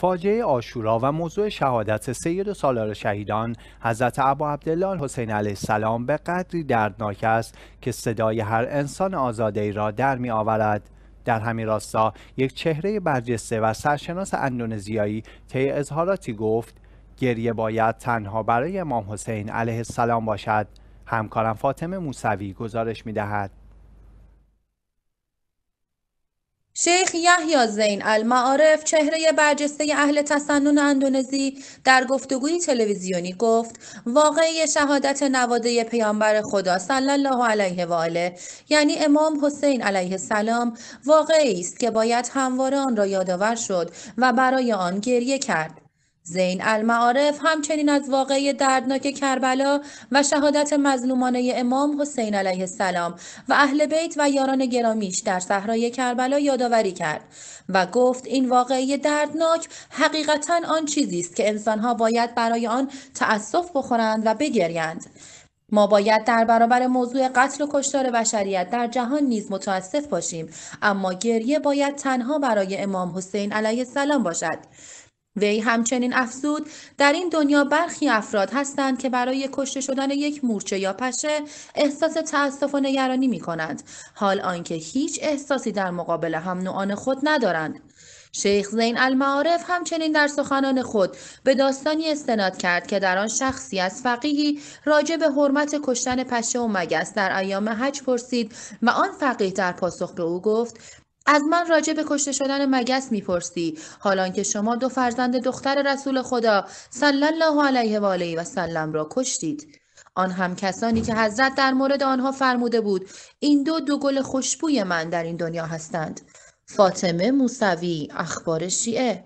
فاجعه آشورا و موضوع شهادت سید و سالار شهیدان حضرت ابا عبدالله حسین علیه السلام به قدری دردناک است که صدای هر انسان آزاده را در می آورد. در همین راستا یک چهره برجسته و سرشناس اندونزیایی طی اظهاراتی گفت گریه باید تنها برای امام حسین علیه السلام باشد همکارم فاطمه موسوی گزارش می دهد. شیخ یحیی زین المعارف چهره برجسته اهل تسنن اندونزی در گفتگوی تلویزیونی گفت واقعی شهادت نواده پیامبر خدا صلی الله علیه و آله یعنی امام حسین علیه السلام واقعی است که باید همواره آن را یادآور شد و برای آن گریه کرد زین المعارف همچنین از واقعی دردناک کربلا و شهادت مظلومانه امام حسین علیه السلام و اهل بیت و یاران گرامیش در صحرای کربلا یادآوری کرد و گفت این واقعی دردناک حقیقتا آن چیزی است که انسانها باید برای آن تأسف بخورند و بگریند ما باید در برابر موضوع قتل و کشتار بشریت در جهان نیز متاسف باشیم اما گریه باید تنها برای امام حسین علیه السلام باشد وی همچنین افزود در این دنیا برخی افراد هستند که برای کشته شدن یک مورچه یا پشه احساس تأسف و نگرانی می کنند حال آنکه هیچ احساسی در مقابل هم نوعان خود ندارند شیخ زین المعارف همچنین در سخنان خود به داستانی استناد کرد که در آن شخصی از فقیهی راجع به حرمت کشتن پشه و مگس در ایام حج پرسید و آن فقیه در پاسخ به او گفت از من راجع به کشته شدن مگس میپرسی حالان که شما دو فرزند دختر رسول خدا صلی الله علیه و آله و سلم را کشتید آن هم کسانی که حضرت در مورد آنها فرموده بود این دو دو گل خوشبوی من در این دنیا هستند فاطمه موسوی اخبار شیعه